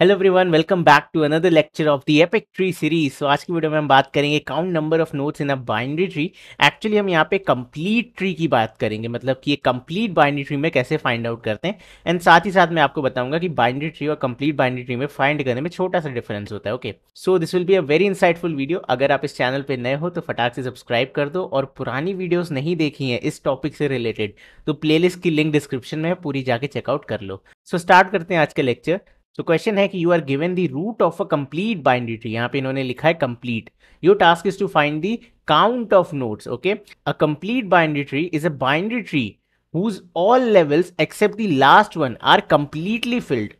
Hello everyone welcome back to another lecture of the epic tree series so आज की video में हम बात करेंगे count number of nodes in a binary tree actually हम यहाँ पे कंप्लीट ट्री की बात करेंगे मतलब कि ये कंप्लीट बाइनरी ट्री में कैसे फाइंड आउट करते हैं एंड साथ ही साथ मैं आपको बताऊंगा कि बाइनरी ट्री और कंप्लीट बाइनरी ट्री में फाइंड करने में छोटा सा डिफरेंस होता है okay so this will be a very insightful video अगर आप इस चैनल पर नए हो तो फटाक से सब्सक्राइब कर दो और पुरानी वीडियोज नहीं देखी तो है इस टॉपिक से रिलेटेड तो प्लेलिस्ट की लिंक डिस्क्रिप्शन में पूरी जाके चेकआउट कर लो सो so, स्टार्ट करते हैं आज का लेक्चर तो क्वेश्चन है कि you are given the root of a complete binary tree यहाँ पे इन्होंने लिखा है complete your task is to find the count of nodes okay a complete binary tree is a binary tree whose all levels except the last one are completely filled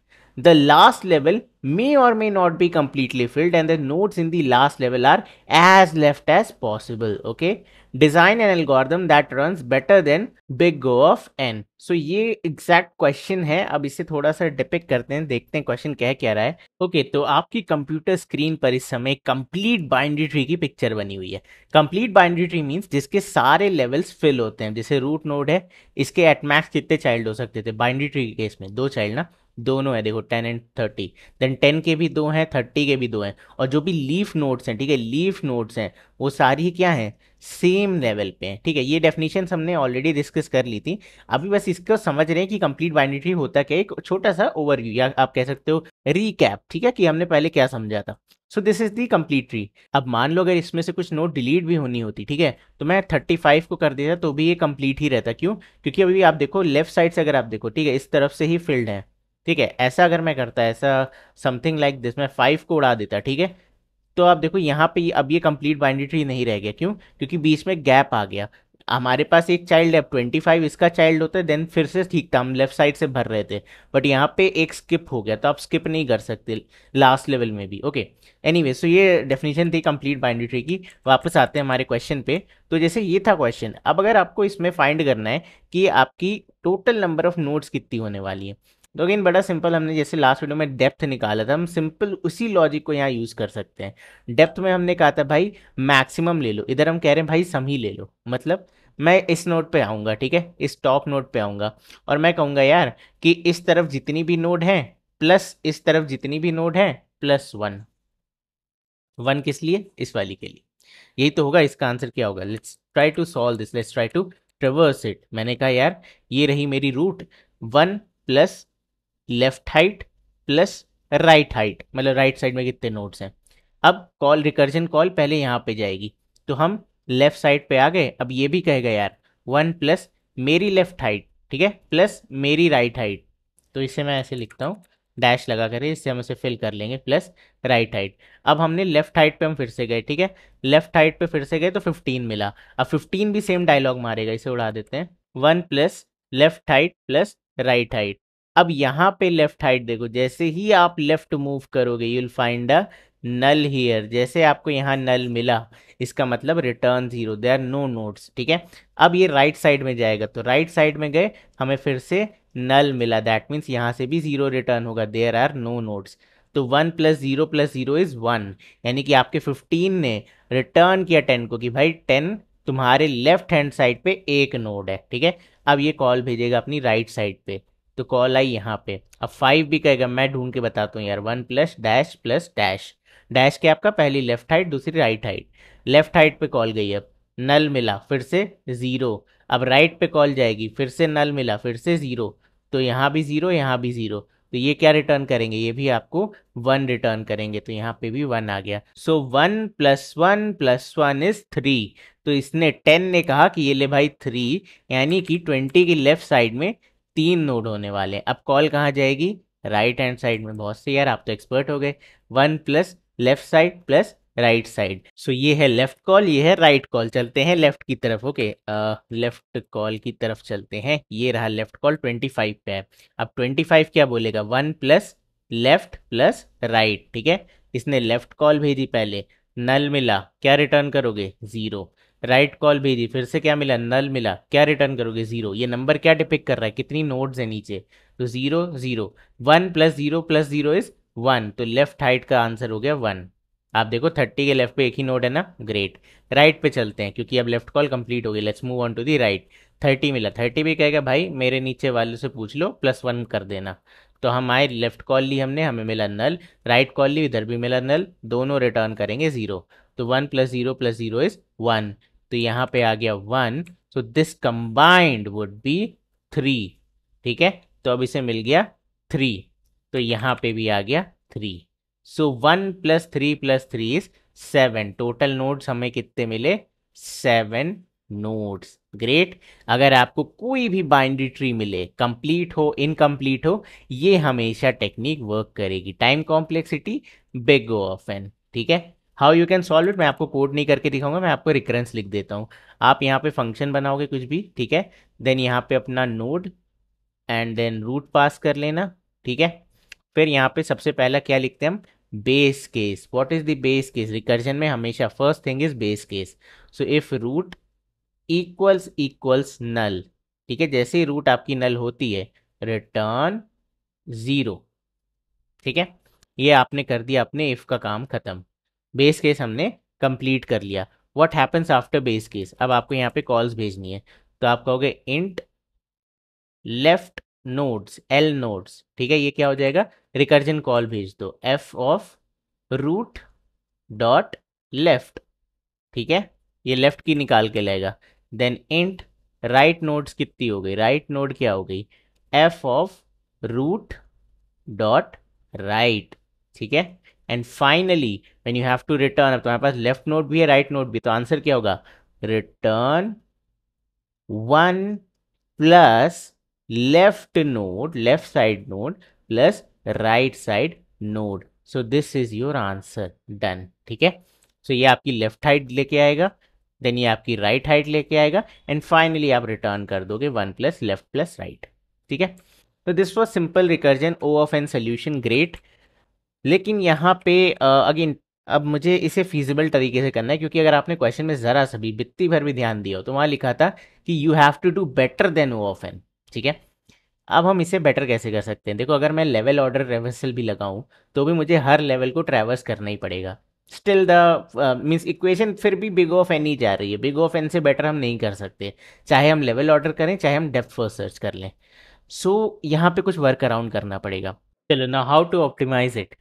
the last level may और may not be completely filled and the nodes in the last level are as left as possible okay design an algorithm that runs better than big O of n so ये exact question है अब इसे थोड़ा सा डिपिक करते हैं देखते हैं क्वेश्चन क्या कह रहा है ओके okay, तो आपकी कंप्यूटर स्क्रीन पर इस समय कंप्लीट बाइंड्री ट्री की पिक्चर बनी हुई है कंप्लीट बाइंड्री ट्री मींस जिसके सारे लेवल्स फिल होते हैं जैसे रूट नोड है इसके एटमैक्स कितने चाइल्ड हो सकते थे बाइंड्री ट्री केस में दो चाइल्ड ना दोनों है देखो ten and thirty then ten के भी दो हैं थर्टी के भी दो हैं और जो भी लीफ नोट्स हैं ठीक है लीफ नोट्स हैं वो सारी क्या हैं सेम लेवल पे हैं ठीक है ये डेफिनेशन हमने ऑलरेडी डिस्कस कर ली थी अभी बस इसको समझ रहे हैं कि कंप्लीट बाइंड्री होता क्या एक छोटा सा ओवरव्यू या आप कह सकते हो रीकैप ठीक है कि हमने पहले क्या समझा था so this is the complete tree अब मान लो अगर इसमें से कुछ नोट डिलीट भी होनी होती ठीक है तो मैं थर्टी फाइव को कर देता तो भी ये कंप्लीट ही रहता क्यों क्योंकि अभी आप देखो लेफ्ट साइड से अगर आप देखो ठीक है इस तरफ से ही फील्ड है ठीक है ऐसा अगर मैं करता ऐसा समथिंग लाइक दिस मैं फाइव को उड़ा देता ठीक है तो आप देखो यहाँ पे अब ये कंप्लीट बाइंड्री ट्री नहीं रह गया क्यों क्योंकि बीच में गैप आ गया हमारे पास एक चाइल्ड है ट्वेंटी फाइव इसका चाइल्ड होता है देन फिर से ठीक था हम लेफ्ट साइड से भर रहे थे बट यहाँ पे एक स्किप हो गया तो आप स्किप नहीं कर सकते लास्ट लेवल में भी ओके एनी सो ये डेफिनेशन थी कंप्लीट बाइंड्री ट्री की वापस आते हैं हमारे क्वेश्चन पे तो जैसे ये था क्वेश्चन अब अगर आपको इसमें फाइंड करना है कि आपकी टोटल नंबर ऑफ नोट्स कितनी होने वाली है तो अगेन बड़ा सिंपल हमने जैसे लास्ट वीडियो में डेप्थ निकाला था हम सिंपल उसी लॉजिक को यहाँ यूज़ कर सकते हैं डेप्थ में हमने कहा था भाई मैक्सिमम ले लो इधर हम कह रहे हैं भाई सम ही ले लो मतलब मैं इस नोट पे आऊँगा ठीक है इस टॉप नोट पे आऊँगा और मैं कहूँगा यार कि इस तरफ जितनी भी नोड हैं प्लस इस तरफ जितनी भी नोड हैं प्लस वन वन किस लिए इस वाली के लिए यही तो होगा इसका आंसर क्या होगा let's try to solve this let's try to traverse it मैंने कहा यार ये रही मेरी root one plus left height plus right height मतलब राइट साइड में कितने नोड्स हैं अब कॉल रिकर्जन कॉल पहले यहाँ पे जाएगी तो हम लेफ्ट साइड पे आ गए अब ये भी कहेगा यार वन प्लस मेरी लेफ्ट हाइट ठीक है प्लस मेरी राइट हाइट तो इसे मैं ऐसे लिखता हूँ डैश लगा कर इससे हम इसे फिल कर लेंगे प्लस राइट हाइट अब हमने लेफ्ट हाइट पे हम फिर से गए ठीक है लेफ्ट हाइट पे फिर से गए तो फिफ्टीन मिला अब फिफ्टीन भी सेम डायलॉग मारेगा इसे उड़ा देते हैं one plus left height plus right height अब यहाँ पे लेफ्ट हाइट देखो जैसे ही आप लेफ्ट मूव करोगे you'll find a null here जैसे आपको यहाँ नल मिला इसका मतलब return zero there are no nodes ठीक है अब ये राइट right साइड में जाएगा तो राइट right साइड में गए हमें फिर से नल मिला दैट मीन्स यहाँ से भी जीरो रिटर्न होगा देयर आर नो नोट्स तो one plus zero plus zero is one यानी कि आपके फिफ्टीन ने रिटर्न किया टेन को कि भाई टेन तुम्हारे लेफ्ट हैंड साइड पे एक नोड है ठीक है अब ये कॉल भेजेगा अपनी राइट right साइड पे तो कॉल आई यहाँ पे अब फाइव भी कहेगा मैं ढूंढ के बताता हूँ यार one plus dash plus dash dash के आपका पहली लेफ्ट हाइट दूसरी राइट हाइट लेफ्ट हाइट पे कॉल गई अब नल मिला फिर से ज़ीरो अब राइट पे कॉल जाएगी फिर से नल मिला फिर से ज़ीरो तो यहाँ भी ज़ीरो यहाँ भी ज़ीरो तो ये क्या रिटर्न करेंगे ये भी आपको वन रिटर्न करेंगे तो यहाँ पे भी वन आ गया so one plus one plus one is three तो इसने टेन ने कहा कि ये ले भाई थ्री यानी कि ट्वेंटी की लेफ्ट साइड में तीन नोड होने वाले हैं अब कॉल कहाँ जाएगी राइट हैंड साइड में बहुत से यार आप तो एक्सपर्ट हो गए one plus left side plus right side so ये है लेफ्ट कॉल ये है राइट कॉल चलते हैं लेफ्ट की तरफ ओके लेफ्ट कॉल की तरफ चलते हैं ये रहा लेफ्ट कॉल ट्वेंटी फाइव पे है अब ट्वेंटी फाइव क्या बोलेगा one plus left plus right ठीक है इसने लेफ्ट कॉल भेजी पहले नल मिला क्या रिटर्न करोगे जीरो राइट right कॉल भेजी फिर से क्या मिला नल मिला क्या रिटर्न करोगे जीरो ये नंबर क्या डिपिक कर रहा है कितनी नोड्स है नीचे तो zero zero one plus zero plus zero is one तो लेफ्ट हाइट का आंसर हो गया वन आप देखो थर्टी के लेफ्ट पे एक ही नोड है ना ग्रेट राइट पे चलते हैं क्योंकि अब लेफ्ट कॉल कंप्लीट हो गई let's move on to the right thirty मिला थर्टी भी कहेगा भाई मेरे नीचे वाले से पूछ लो प्लस वन कर देना तो हम आए लेफ्ट कॉल ली हमने हमें मिला नल राइट कॉल ली इधर भी मिला नल दोनों रिटर्न करेंगे जीरो तो one plus zero plus zero is one तो यहां पे आ गया one so this combined would be three ठीक है तो अब इसे मिल गया थ्री तो यहां पे भी आ गया three so one plus three plus three is seven total nodes हमें कितने मिले सेवन नोट्स ग्रेट अगर आपको कोई भी बाइंड्री ट्री मिले कंप्लीट हो इनकम्प्लीट हो ये हमेशा टेक्निक वर्क करेगी time complexity big of N ठीक है how you can solve it मैं आपको कोड नहीं करके दिखाऊंगा मैं आपको रिकरेंस लिख देता हूँ आप यहाँ पे फंक्शन बनाओगे कुछ भी ठीक है देन यहाँ पे अपना node and then root pass कर लेना ठीक है फिर यहाँ पे सबसे पहला क्या लिखते हैं हम base case what is the base case recursion में हमेशा first thing is base case so if root equals equals null ठीक है जैसे ही रूट आपकी नल होती है रिटर्न ज़ीरो ठीक है ये आपने कर दिया अपने इफ़ का काम ख़त्म बेस केस हमने कंप्लीट कर लिया what happens after base case अब आपको यहाँ पे कॉल्स भेजनी है तो आप कहोगे int left nodes L nodes ठीक है ये क्या हो जाएगा रिकर्जन कॉल भेज दो F of root dot left ठीक है ये लेफ्ट की निकाल के लाएगा देन इंट राइट नोड्स कितनी हो गई राइट नोड क्या हो गई F of root dot right ठीक है and finally when you have to return अब तुम्हारे पास लेफ्ट नोट भी है राइट right नोट भी तो आंसर क्या होगा return one plus left node left side node plus right side node so this is your answer done ठीक है सो ये आपकी लेफ्ट हाइट लेके आएगा देन ये आपकी राइट right हाइट लेके आएगा एंड फाइनली आप रिटर्न कर दोगे one plus left plus right ठीक है तो this was simple recursion O of N solution great लेकिन यहाँ पे अगेन अब मुझे इसे फीजिबल तरीके से करना है क्योंकि अगर आपने क्वेश्चन में ज़रा सा भी बित्ती भर भी ध्यान दिया हो तो वहाँ लिखा था कि you have to do better than वो एन ठीक है अब हम इसे बेटर कैसे कर सकते हैं देखो अगर मैं लेवल ऑर्डर रिवर्सल भी लगाऊं तो भी मुझे हर लेवल को ट्रेवर्स करना ही पड़ेगा स्टिल द मीन्स इक्वेशन फिर भी बिग ऑफ एन ही जा रही है बिग ऑफ एन से बेटर हम नहीं कर सकते चाहे हम लेवल ऑर्डर करें चाहे हम डेप्थ फर्स्ट सर्च कर लें सो so, यहाँ पे कुछ वर्क अराउंड करना पड़ेगा चलो ना how to optimize it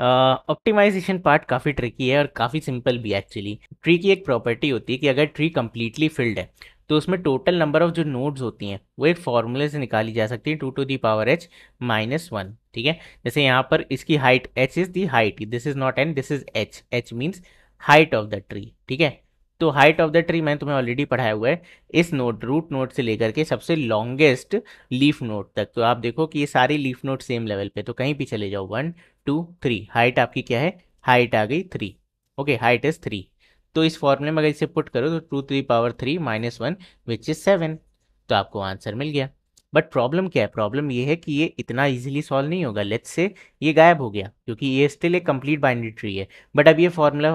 optimization part काफ़ी ट्रिकी है और काफ़ी सिंपल भी एक्चुअली ट्री की एक प्रॉपर्टी होती है कि अगर ट्री कम्प्लीटली फिल्ड है तो उसमें टोटल नंबर ऑफ जो नोड्स होती हैं वो एक फार्मूले से निकाली जा सकती है two to the power H minus one ठीक है जैसे यहाँ पर इसकी height H is the height this is not N this is H H means height of the tree ठीक है तो हाइट ऑफ द ट्री मैंने तुम्हें ऑलरेडी पढ़ाया हुआ है इस नोट रूट नोट से लेकर के सबसे लॉन्गेस्ट लीफ नोट तक तो आप देखो कि ये सारे लीफ नोट सेम लेवल पे तो कहीं भी चले जाओ वन टू थ्री हाइट आपकी क्या है हाइट आ गई three okay height is three तो इस फॉर्मूले में अगर इसे पुट करो तो two three power three minus one which is seven तो आपको आंसर मिल गया बट प्रॉब्लम क्या है प्रॉब्लम ये है कि ये इतना इजीली सॉल्व नहीं होगा लेट्स से ये गायब हो गया क्योंकि ये स्टिल एक कंप्लीट बाइंडरी ट्री है बट अब ये फार्मूला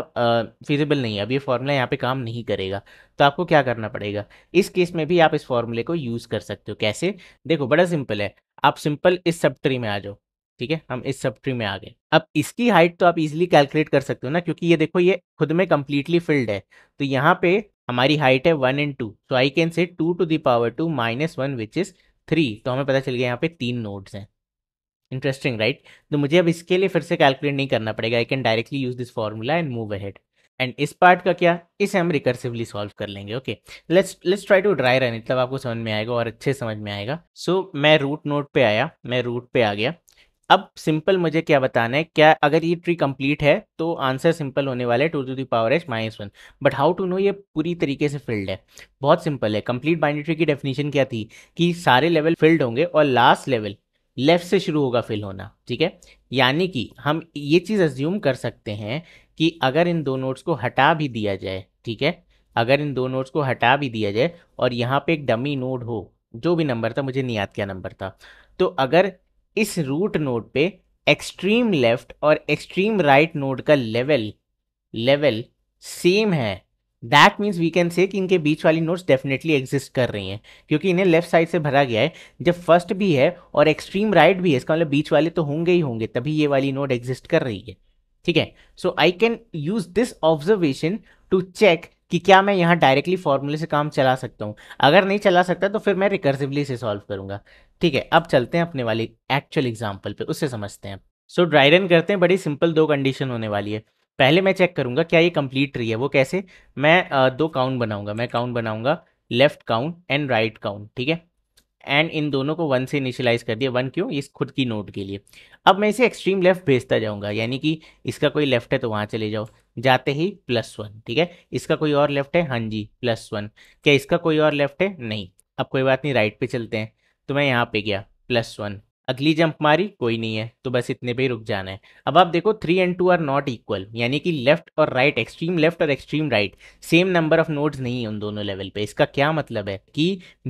फिजिबल नहीं है अब ये फार्मूला यहाँ पे काम नहीं करेगा तो आपको क्या करना पड़ेगा इस केस में भी आप इस फार्मूले को यूज़ कर सकते हो कैसे देखो बड़ा सिंपल है आप सिंपल इस सब ट्री में आ जाओ ठीक है हम इस सब ट्री में आ गए अब इसकी हाइट तो आप इजिली कैलकुलेट कर सकते हो ना क्योंकि ये देखो ये खुद में कम्प्लीटली फिल्ड है तो यहाँ पे हमारी हाइट है one and two so I can say two to the power two minus one which is three तो हमें पता चल गया यहाँ पे तीन नोड्स हैं इंटरेस्टिंग राइट तो मुझे अब इसके लिए फिर से कैलकुलेट नहीं करना पड़ेगा I can directly use this formula and move ahead and इस पार्ट का क्या इसे हम रिकर्सिवली सॉल्व कर लेंगे okay let's let's try to dry run मतलब आपको समझ में आएगा और अच्छे समझ में आएगा सो so, मैं रूट नोट पे आया मैं रूट पे आ गया अब सिंपल मुझे क्या बताना है क्या अगर ये ट्री कंप्लीट है तो आंसर सिंपल होने वाला है two to the power H minus one but how to know ये पूरी तरीके से फिल्ड है बहुत सिंपल है कंप्लीट बाइनरी ट्री की डेफिनेशन क्या थी कि सारे लेवल फिल्ड होंगे और लास्ट लेवल लेफ्ट से शुरू होगा फिल होना ठीक है यानी कि हम ये चीज़ एज्यूम कर सकते हैं कि अगर इन दो नोट्स को हटा भी दिया जाए ठीक है अगर इन दो नोट्स को हटा भी दिया जाए और यहाँ पे एक डमी नोड हो जो भी नंबर था मुझे नहीं याद क्या नंबर था तो अगर इस रूट नोड पे एक्सट्रीम लेफ्ट और एक्सट्रीम राइट नोड का लेवल लेवल सेम है that means we can say कि इनके बीच वाली नोट्स डेफिनेटली एग्जिस्ट कर रही हैं क्योंकि इन्हें लेफ्ट साइड से भरा गया है जब फर्स्ट भी है और एक्सट्रीम राइट भी है इसका मतलब बीच वाले तो होंगे ही होंगे तभी ये वाली नोट एग्जिस्ट कर रही है ठीक है so I can use this observation to check कि क्या मैं यहाँ डायरेक्टली फॉर्मूले से काम चला सकता हूँ अगर नहीं चला सकता तो फिर मैं रिकर्सिवली इसे सॉल्व करूंगा ठीक है अब चलते हैं अपने वाली एक्चुअल एग्जाम्पल पर उससे समझते हैं सो ड्राई रन करते हैं बड़ी सिंपल दो कंडीशन होने वाली है पहले मैं चेक करूंगा क्या ये कंप्लीट ट्री है वो कैसे मैं दो काउंट बनाऊंगा मैं काउंट बनाऊंगा left count and right count ठीक है एंड इन दोनों को वन से इनिशियलाइज कर दिया वन क्यों इस खुद की नोट के लिए अब मैं इसे एक्सट्रीम लेफ्ट भेजता जाऊंगा यानी कि इसका कोई लेफ्ट है तो वहाँ चले जाओ जाते ही प्लस वन ठीक है इसका कोई और लेफ्ट है हाँ जी प्लस वन क्या इसका कोई और लेफ्ट है नहीं अब कोई बात नहीं राइट पे चलते हैं तो मैं यहाँ पे गया प्लस वन अगली जंप मारी कोई नहीं है तो बस इतने पे ही रुक जाना है अब आप देखो three and two are not equal यानी कि लेफ्ट और राइट एक्सट्रीम लेफ्ट और extreme right same number of nodes नहीं है उन दोनों लेवल पे इसका क्या मतलब है कि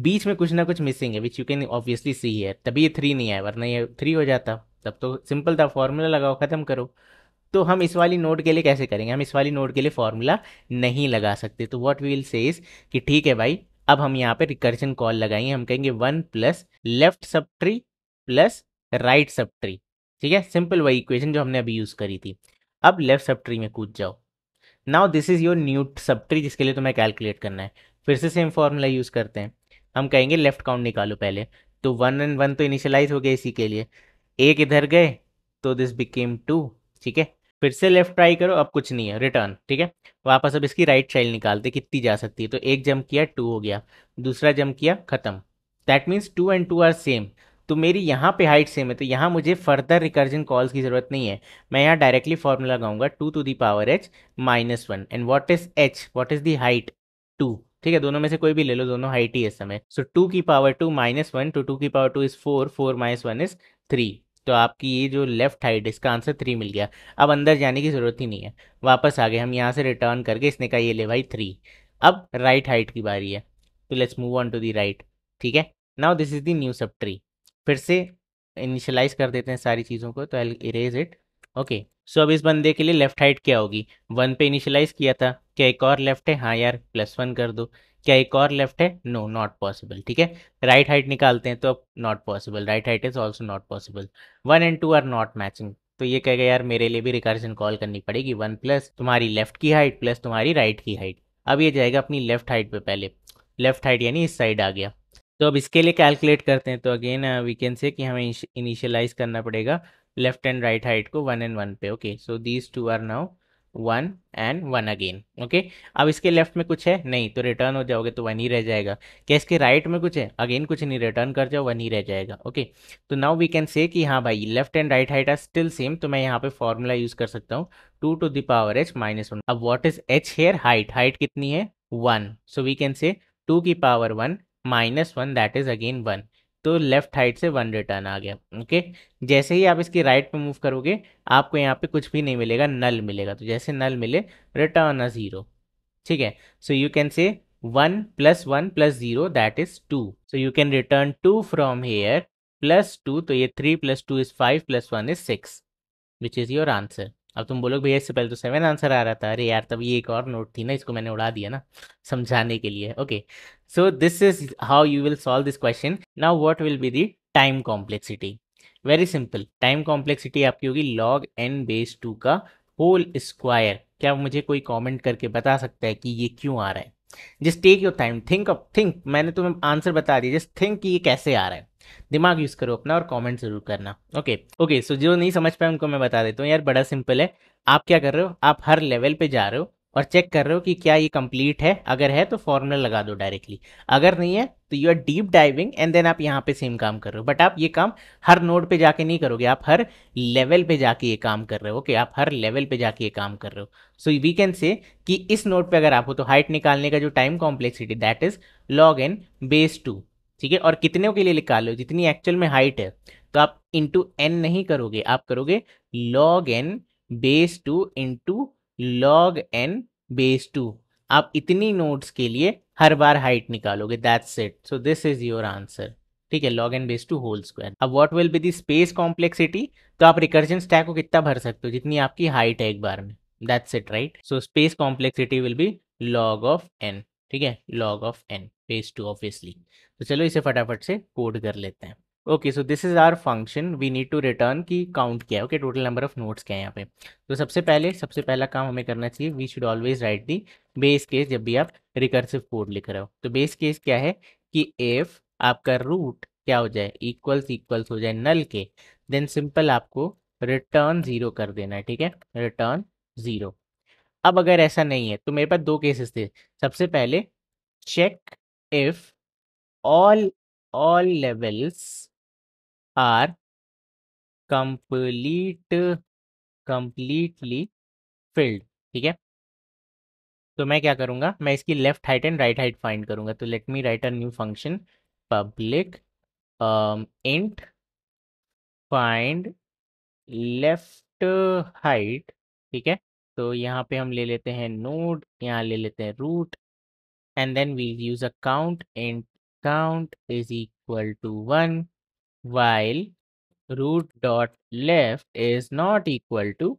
बीच में कुछ ना कुछ मिसिंग है which you can obviously see है तभी ये थ्री नहीं आया वरना ये थ्री हो जाता तब तो सिंपल था फॉर्मूला लगाओ खत्म करो तो हम इस वाली नोट के लिए कैसे करेंगे हम इस वाली नोट के लिए फॉर्मूला नहीं लगा सकते तो वॉट वी विल से कि ठीक है भाई अब हम यहाँ पे रिकर्जन कॉल लगाएंगे हम कहेंगे one plus left subtree plus right subtree ठीक है सिंपल वही इक्वेशन जो हमने अभी यूज़ करी थी अब लेफ्ट सब ट्री में कूद जाओ now this is your new subtree जिसके लिए तुम्हें कैलकुलेट करना है फिर से सेम फॉर्मूला यूज़ करते हैं हम कहेंगे लेफ्ट काउंट निकालो पहले तो वन एंड वन तो इनिशियलाइज हो गया इसी के लिए एक इधर गए तो दिस बिकेम टू ठीक है फिर से लेफ्ट ट्राई करो अब कुछ नहीं है रिटर्न ठीक है वापस अब इसकी राइट चाइल्ड निकालते कितनी जा सकती है तो एक जंप किया टू हो गया दूसरा जंप किया खत्म that means two and two are same तो मेरी यहाँ पे हाइट सेम है तो यहाँ मुझे फर्दर रिकर्जन कॉल्स की ज़रूरत नहीं है मैं यहाँ डायरेक्टली फॉर्मूला लगाऊंगा two to the power H minus one and what is H what is the height two ठीक है दोनों में से कोई भी ले लो दोनों हाइट ही है इस समय सो टू की power two minus one two two की power two is four four minus one is three तो आपकी ये जो लेफ्ट हाइट इसका आंसर थ्री मिल गया अब अंदर जाने की ज़रूरत ही नहीं है वापस आ गए हम यहाँ से रिटर्न करके इसने कहा ये ले भाई थ्री अब राइट right हाइट की बारी है तो let's move on to the right ठीक है now this is the new subtree फिर से इनिशलाइज कर देते हैं सारी चीज़ों को तो I erase it okay so अब इस बंदे के लिए लेफ्ट हाइट क्या होगी वन पे इनिशलाइज किया था क्या एक और लेफ्ट है हाँ यार प्लस वन कर दो क्या एक और लेफ्ट है नो नॉट पॉसिबल ठीक है राइट हाइट निकालते हैं तो अब not possible right height is also not possible one and two are not matching तो ये कहेगा यार मेरे लिए भी रिकर्जन कॉल करनी पड़ेगी वन प्लस तुम्हारी लेफ्ट की हाइट प्लस तुम्हारी राइट की हाइट अब ये जाएगा अपनी लेफ्ट हाइट पे पहले लेफ्ट हाइट यानी इस साइड आ गया तो अब इसके लिए कैलकुलेट करते हैं तो अगेन वी कैन से कि हमें इनिशियलाइज करना पड़ेगा लेफ्ट एंड राइट हाइट को वन एंड वन पे okay so these two are now one and one again okay अब इसके लेफ्ट में कुछ है नहीं तो रिटर्न हो जाओगे तो वन ही रह जाएगा क्या इसके राइट right में कुछ है अगेन कुछ नहीं रिटर्न कर जाओ वन ही रह जाएगा ओके तो नाउ वी कैन से कि हाँ भाई left and right height are still same तो मैं यहाँ पे फॉर्मूला यूज कर सकता हूँ two to the power H minus one अब what is H here height height कितनी है one so we can say two की power one minus one that is again one तो लेफ्ट हाइट से वन रिटर्न आ गया ओके जैसे ही आप इसकी राइट पे मूव करोगे आपको यहाँ पे कुछ भी नहीं मिलेगा नल मिलेगा तो जैसे नल मिले रिटर्न अ जीरो ठीक है so you can say one plus one plus zero that is two so you can return two from here plus two तो ये three plus two is five plus one is six which is your answer अब तुम बोलोगे भैया इससे पहले तो seven answer आ रहा था अरे यार तब ये एक और नोट थी ना इसको मैंने उड़ा दिया ना समझाने के लिए okay so this is how you will solve this question now what will be the time complexity very simple time complexity आपकी होगी लॉग एन बेस टू का होल स्क्वायर क्या मुझे कोई कॉमेंट करके बता सकता है कि ये क्यों आ रहा है just take your time think of think मैंने तुम्हें आंसर बता दिया जस्ट थिंक कि ये कैसे आ रहा है दिमाग यूज़ करो अपना और कमेंट ज़रूर करना ओके ओके सो जो नहीं समझ पाए उनको मैं बता देता हूँ यार बड़ा सिंपल है आप क्या कर रहे हो आप हर लेवल पे जा रहे हो और चेक कर रहे हो कि क्या ये कंप्लीट है अगर है तो फॉर्मूला लगा दो डायरेक्टली अगर नहीं है तो you are deep diving and then आप यहाँ पे सेम काम कर रहे हो बट आप ये काम हर नोड पे जाके नहीं करोगे आप हर लेवल पे जाके ये काम कर रहे हो ओके okay? आप हर लेवल पे जाके ये काम कर रहे हो सो वी कैन से कि इस नोड पे अगर आप हो तो हाइट निकालने का जो time complexity that is log N base two ठीक है और कितने के लिए निकाल लो जितनी एक्चुअल में हाइट है तो आप इंटू एन नहीं करोगे आप करोगे log N base two into log N base two आप इतनी नोट्स के लिए हर बार हाइट निकालोगे that's it so this is your answer ठीक है log N base two whole square अब what will be the space complexity तो आप रिकर्जन स्टैक को कितना भर सकते हो जितनी आपकी हाइट है एक बार में that's it right so space complexity will be log of N ठीक है log of N base two obviously तो चलो इसे फटाफट से कोड कर लेते हैं okay so this is our function we need to return की काउंट क्या है okay total number of nodes क्या है यहाँ पे तो so, सबसे पहले सबसे पहला काम हमें करना चाहिए we should always write the base case जब भी आप रिकर्सिव कोड लिख रहे हो तो बेस केस क्या है कि एफ आपका रूट क्या हो जाए इक्वल्स इक्वल्स हो जाए नल के देन सिंपल आपको रिटर्न ज़ीरो कर देना है ठीक है रिटर्न ज़ीरो अब अगर ऐसा नहीं है तो मेरे पास दो केसेस थे सबसे पहले check if all all levels are complete completely filled ठीक है तो मैं क्या करूंगा मैं इसकी left height and right height find करूंगा तो let me write a new function public int find left height ठीक है तो यहाँ पे हम ले लेते हैं नोड यहाँ ले लेते हैं root and then we will use a count int count is equal to 1 while root dot left is not equal to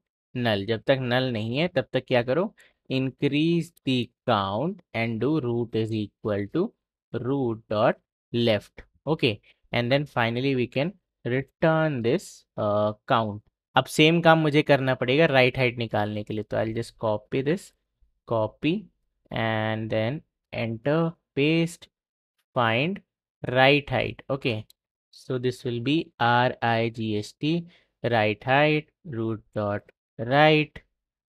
null जब तक null नहीं है तब तक क्या करो increase the count and do root is equal to root dot left okay and then finally we can return this uh, count अब same काम मुझे करना पड़ेगा राइट right हाइट निकालने के लिए तो I'll just copy this copy and then enter paste find right height okay so this will be r i g s t right height root dot right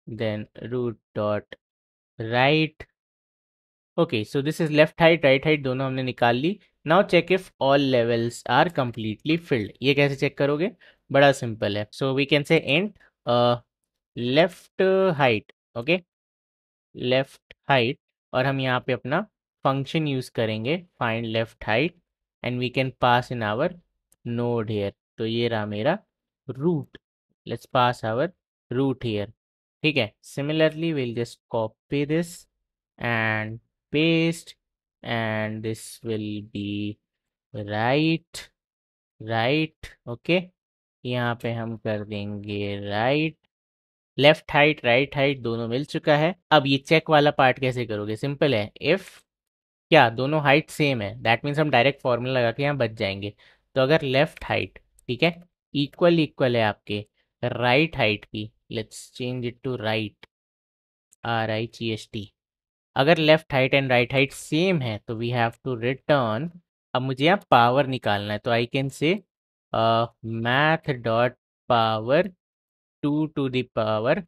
then root dot right okay so this is left height right height दोनों हमने निकाल ली now check if all levels are completely filled ये कैसे check करोगे बड़ा simple है so we can say and left height okay left height और हम यहाँ पे अपना फंक्शन यूज़ करेंगे find left height and we can pass in our node here तो ये रहा मेरा root let's pass our root here ठीक है similarly will just copy this and paste and this will be right right okay यहाँ पे हम कर देंगे right left height right height दोनों मिल चुका है अब ये चेक वाला पार्ट कैसे करोगे सिंपल है इफ़ क्या दोनों हाइट सेम है दैट मीन्स हम डायरेक्ट फॉर्मूला लगा के यहाँ बच जाएंगे तो अगर लेफ्ट हाइट ठीक है इक्वल इक्वल है आपके राइट हाइट की let's change it to right R I G S T अगर left height and right height same है तो वी हैव टू रिटर्न अब मुझे यहाँ पावर निकालना है तो I can say math dot power two to the power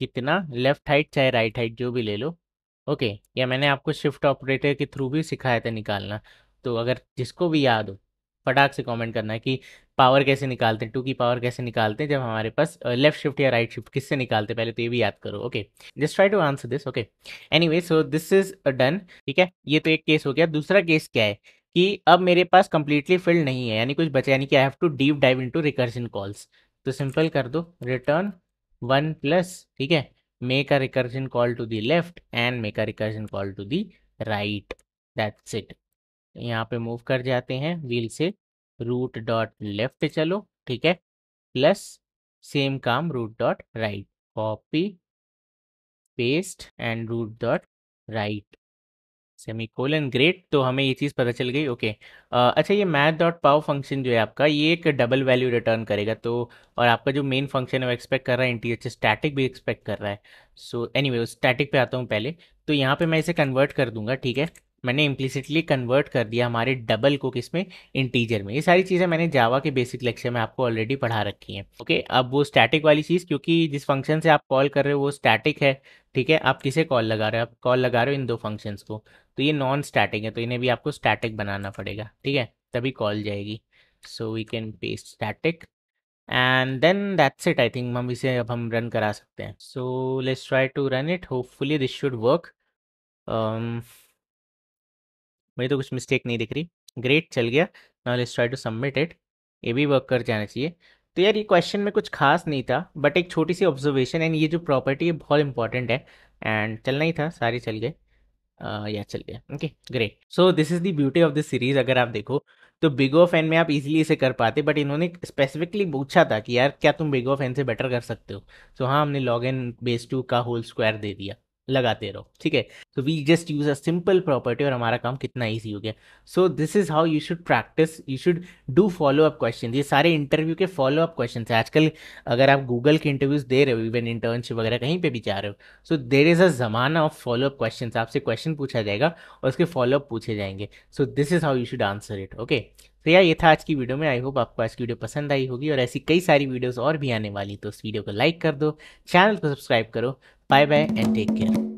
कितना लेफ्ट हाइट चाहे राइट हाइट जो भी ले लो ओके या मैंने आपको शिफ्ट ऑपरेटर के थ्रू भी सिखाया था निकालना तो अगर जिसको भी याद हो फटाक से कमेंट करना है कि पावर कैसे निकालते हैं टू की पावर कैसे निकालते हैं जब हमारे पास लेफ्ट शिफ्ट या राइट शिफ्ट किससे निकालते हैं पहले तो ये भी याद करो okay just try to answer this okay anyway so this is done ठीक है ये तो एक केस हो गया दूसरा केस क्या है कि अब मेरे पास कंप्लीटली फिल्ड नहीं है यानी कुछ बचा यानी कि I have to deep dive into recursion calls तो सिंपल कर दो रिटर्न वन प्लस ठीक है मे का recursion call to the left and मे का recursion call to the right that's it यहाँ पे मूव कर जाते हैं व्हील से रूट डॉट लेफ्ट चलो ठीक है प्लस सेम काम root dot right copy paste and root dot right semicolon great तो हमें ये चीज़ पता चल गई ओके अच्छा ये मैथ डॉट पाव फंक्शन जो है आपका ये एक डबल वैल्यू रिटर्न करेगा तो और आपका जो मेन फंक्शन है वो एक्सपेक्ट कर रहा है इंटीजर स्टैटिक भी एक्सपेक्ट कर रहा है सो एनी वे स्टैटिक पे आता हूँ पहले तो यहाँ पे मैं इसे कन्वर्ट कर दूंगा ठीक है मैंने इम्प्लीसिटली कन्वर्ट कर दिया हमारे डबल को किस में इंटीजर में ये सारी चीज़ें मैंने जावा के बेसिक लेक्चर में आपको ऑलरेडी पढ़ा रखी हैं ओके अब वो स्टैटिक वाली चीज़ क्योंकि जिस फंक्शन से आप कॉल कर रहे हो वो स्टैटिक है ठीक है आप किसे कॉल लगा रहे हो आप कॉल लगा रहे हो इन दो फंक्शंस को तो ये नॉन स्टैटिक है तो इन्हें भी आपको स्टैटिक बनाना पड़ेगा ठीक है तभी कॉल जाएगी so we can paste static and then that's it I think हम इसे अब हम रन करा सकते हैं so let's try to run it hopefully this should work मुझे तो कुछ मिस्टेक नहीं दिख रही ग्रेट चल गया now let's try to submit it ये भी वर्क कर जाना चाहिए तो यार ये क्वेश्चन में कुछ खास नहीं था बट एक छोटी सी ऑब्जर्वेशन एंड ये जो प्रॉपर्टी है बहुत इंपॉर्टेंट है एंड चलना ही था सारे चल गए या चल गया okay great so this is the beauty of this series अगर आप देखो तो बिग ऑफ एन में आप इजीली इसे कर पाते बट इन्होंने स्पेसिफिकली पूछा था कि यार क्या तुम बिग ऑफ एन से बेटर कर सकते हो सो so, हाँ हमने लॉग इन बेस टू का होल स्क्वायर दे दिया लगाते रहो ठीक है तो we just use a simple property और हमारा काम कितना ईजी हो गया so this is how you should practice you should do follow up question ये सारे इंटरव्यू के फॉलो अप क्वेश्चन है आजकल अगर आप गूगल के इंटरव्यूज दे रहे हो इवन इंटर्नशिप वगैरह कहीं पे भी जा रहे हो सो देर इज अ जमाना ऑफ फॉलो अप क्वेश्चन आपसे क्वेश्चन पूछा जाएगा और उसके फॉलो अप पूछे जाएंगे so this is how you should answer it okay तो यार ये था आज की वीडियो में आई होप आपको आज की वीडियो पसंद आई होगी और ऐसी कई सारी वीडियोस और भी आने वाली तो इस वीडियो को लाइक कर दो चैनल को सब्सक्राइब करो bye bye and take care